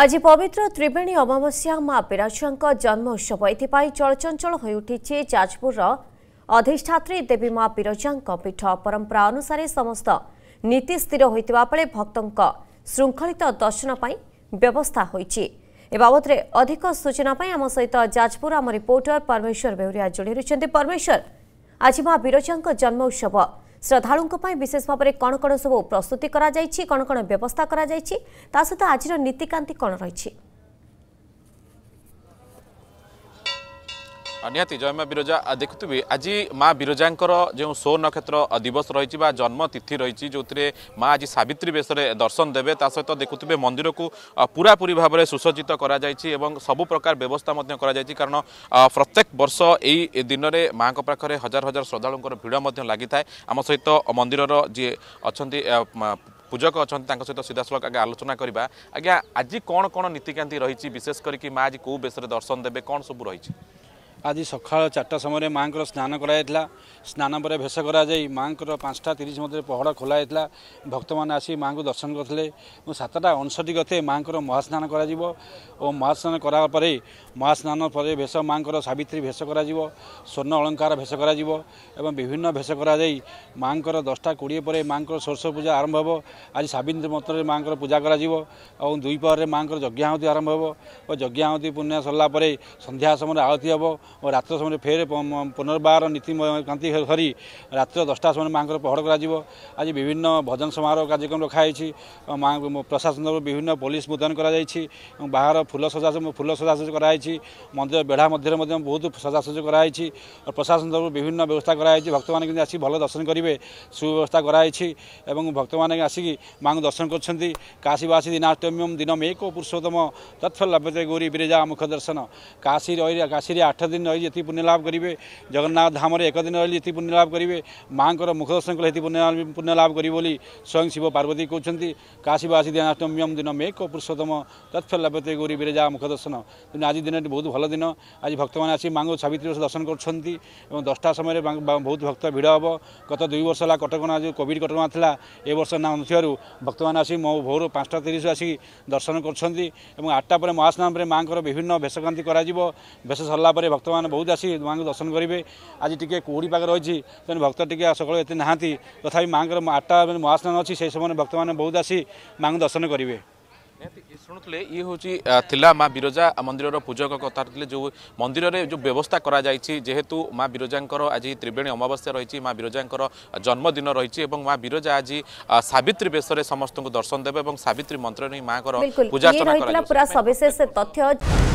আজি পবিত্র ত্রিবেণী অমাবস্যা মা বিরজাঙ্ক জন্ম উৎসব এথিপাই চলচঞ্চল হয়ে উঠিছে যাজপুরর অধিষ্ঠাত্রী দেবী মা বিরজাঙ্ক পীঠ পরম্পরা অনুসারে সমস্ত নীতি স্থির হয়ে বেড়ে ভক্তঙ্ক শৃঙ্খলিত দর্শন পাই ব্যবস্থা হয়েছে এ বাবদে অধিক সূচনা পাই আম সহিত যাজপুর আমার রিপোর্টর পরমেশ্বর বেউরিয়া যোড়ি রয়েছেন পরমেশ্বর আজি মা বিরজাঙ্ক জন্ম উৎসব ଶ୍ରଦ୍ଧାଳୁଙ୍କ ପାଇଁ ବିଶେଷ ଭାବରେ କ'ଣ କ'ଣ ସବୁ ପ୍ରସ୍ତୁତି କରାଯାଇଛି କ'ଣ କ'ଣ ବ୍ୟବସ୍ଥା କରାଯାଇଛି ତା ଆଜିର ନୀତିକାନ୍ତି କ'ଣ ରହିଛି ନିହାତି ଜୟମା ବିରଜା ଦେଖୁଥିବେ ଆଜି ମା ବିରଜାଙ୍କର ଯେଉଁ ନକ୍ଷତ୍ର ଦିବସ ରହିଛି ବା ଜନ୍ମ ତିଥି ରହିଛି ଯେଉଁଥିରେ ମା ଆଜି ସାବିତ୍ରୀ ବେଶରେ ଦର୍ଶନ ଦେବେ ତା ସହିତ ଦେଖୁଥିବେ ମନ୍ଦିରକୁ ପୁରାପୁରି ଭାବରେ ସୁସଜ୍ଜିତ କରାଯାଇଛି ଏବଂ ସବୁ ପ୍ରକାର ବ୍ୟବସ୍ଥା ମଧ୍ୟ କରାଯାଇଛି କାରଣ ପ୍ରତ୍ୟେକ ବର୍ଷ ଏହି ଦିନରେ ମାଙ୍କ ପାଖରେ ହଜାର ହଜାର ଶ୍ରଦ୍ଧାଳୁଙ୍କର ଭିଡ଼ ମଧ୍ୟ ଲାଗିଥାଏ ଆମ ସହିତ ମନ୍ଦିରର ଯିଏ ଅଛନ୍ତି ପୂଜକ ଅଛନ୍ତି ତାଙ୍କ ସହିତ ସିଧାସଳଖ ଆଗେ ଆଲୋଚନା କରିବା ଆଜ୍ଞା ଆଜି କ'ଣ କ'ଣ ନୀତିକାନ୍ତି ରହିଛି ବିଶେଷ କରିକି ମା ଆଜି କେଉଁ ବେଶରେ ଦର୍ଶନ ଦେବେ କ'ଣ ସବୁ ରହିଛି ଆଜି ସକାଳ ଚାରିଟା ସମୟରେ ମାଆଙ୍କର ସ୍ନାନ କରାଯାଇଥିଲା ସ୍ନାନ ପରେ ଭେଷ କରାଯାଇ ମାଆଙ୍କର ପାଞ୍ଚଟା ତିରିଶ ମଧ୍ୟରେ ପହଡ଼ ଖୋଲାଯାଇଥିଲା ଭକ୍ତମାନେ ଆସି ମାଆଙ୍କୁ ଦର୍ଶନ କରିଥିଲେ ଏବଂ ସାତଟା ଅଣଷଠି ଗତେ ମାଆଙ୍କର ମହାସ୍ନାନ କରାଯିବ ଓ ମହାସ୍ନାନ କରା ପରେ ମହାସ୍ନାନ ପରେ ଭେଷ ମାଆଙ୍କର ସାବିତ୍ରୀ ଭେଷ କରାଯିବ ସ୍ୱର୍ଣ୍ଣ ଅଳଙ୍କାର ଭେଷ କରାଯିବ ଏବଂ ବିଭିନ୍ନ ଭେଷ କରାଯାଇ ମାଆଙ୍କର ଦଶଟା କୋଡ଼ିଏ ପରେ ମାଆଙ୍କର ସୋରଷ ପୂଜା ଆରମ୍ଭ ହେବ ଆଜି ସାବିତ୍ରୀ ମନ୍ତ୍ରରେ ମାଆଙ୍କର ପୂଜା କରାଯିବ ଏବଂ ଦୁଇପହରରେ ମାଆଙ୍କର ଯଜ୍ଞାହୁତି ଆରମ୍ଭ ହେବ जज्ञ आवती पूर्णिया सर सन्ध्या समय आलती हे रात समय फेर् पुनर्वार नीति क्रान्ति रात दसटा समय मा पहलको जो आज विभिन्न भजन समारोह कार्यक्रम र मा प्रशासन तरफु विभिन्न पुलिस पोलिस बाहर फूल सजा फूल सजा फुल सजासजाहु मन्दिर बेढा मध्य बहुत सजा सजास प्रशासन तरफु विभिन्न व्यवस्था गराहित भक्त म आसि भए दर्शन गरे सुव्यवस्था भक्तमा आसिक मार्शन गर्नु कासीवासी दिनाष्टमियम दिन मेक पुरुषोत्तम तत्फ ସମତେ ଗୌରୀ ବିରେଜା ମୁଖ ଦର୍ଶନ କାଶୀ ରହି କାଶୀରେ ଆଠ ଦିନ ରହି ଯେତିକି ପୁଣ୍ୟଲାଭ କରିବେ ଜଗନ୍ନାଥ ଧାମରେ ଏକ ଦିନ ରହିଲେ ଯେତିକି ପୁଣ୍ୟଲାଭ କରିବେ ମାଙ୍କର ମୁଖ ଦର୍ଶନ କଲେ ସେତିକି ପୁଣ୍ୟଲାଭ କରିବେ ବୋଲି ସ୍ୱୟଂ ଶିବ ପାର୍ବତୀ କହୁଛନ୍ତି କାଶୀବାସୀ ଦିନାଷ୍ଟମ୍ୟମ୍ ଦିନ ମେକ ପୁରୁଷୋତ୍ତମ ତତ୍ଫଲ୍ଲାପତେ ଗୌରୀ ବିରେଜା ମୁଖ ଦର୍ଶନ ତେଣୁ ଆଜି ଦିନଟି ବହୁତ ଭଲ ଦିନ ଆଜି ଭକ୍ତମାନେ ଆସି ମାଆଙ୍କୁ ସାବିତ୍ରୀ ବର୍ଷ ଦର୍ଶନ କରୁଛନ୍ତି ଏବଂ ଦଶଟା ସମୟରେ ବହୁତ ଭକ୍ତ ଭିଡ଼ ହେବ ଗତ ଦୁଇ ବର୍ଷ ହେଲା କଟକଣା ଯେଉଁ କୋଭିଡ଼ କଟକଣା ଥିଲା ଏ ବର୍ଷ ନାଁ ନଥିବାରୁ ଭକ୍ତମାନେ ଆସି ମୋ ଭୋରୁ ପାଞ୍ଚଟା ତିରିଶରୁ ଆସିକି ଦର୍ଶନ କରୁଛନ୍ତି ଏବଂ ଆଠଟା ପରେ ମହାସ୍ନାନ କୃଷ୍ଣାମରେ ମା'ଙ୍କର ବିଭିନ୍ନ ବେଶକାନ୍ତି କରାଯିବ ବେଶ ସରିଲା ପରେ ଭକ୍ତମାନେ ବହୁତ ଆସି ମା'ଙ୍କୁ ଦର୍ଶନ କରିବେ ଆଜି ଟିକେ କୁହୁଡ଼ି ପାଗ ରହିଛି ତେଣୁ ଭକ୍ତ ଟିକେ ସକାଳୁ ଏତେ ନାହାନ୍ତି ତଥାପି ମାଆଙ୍କର ଆଠଟା ମହାସ୍ନାନ ଅଛି ସେ ସମୟରେ ଭକ୍ତମାନେ ବହୁତ ଆସି ମା'ଙ୍କୁ ଦର୍ଶନ କରିବେ শুনুলে ই হচ্ছে লা মা বিরজা মন্দির পূজক কথা যে মন্দিরের যে ব্যবস্থা করা যাই যেহেতু মা বিরজাঙ্কর আজ ত্রিবেণী অমাবস্যা রয়েছে মা বিরজাঙ্কর জন্মদিন রয়েছে এবং মা বিরজা আজ সাবিত্রী বেশরে সমস্ত দর্শন দেবে এবং সাবিত্রী মন্ত্রে মা পূজা পুরা সবিশেষ তথ্য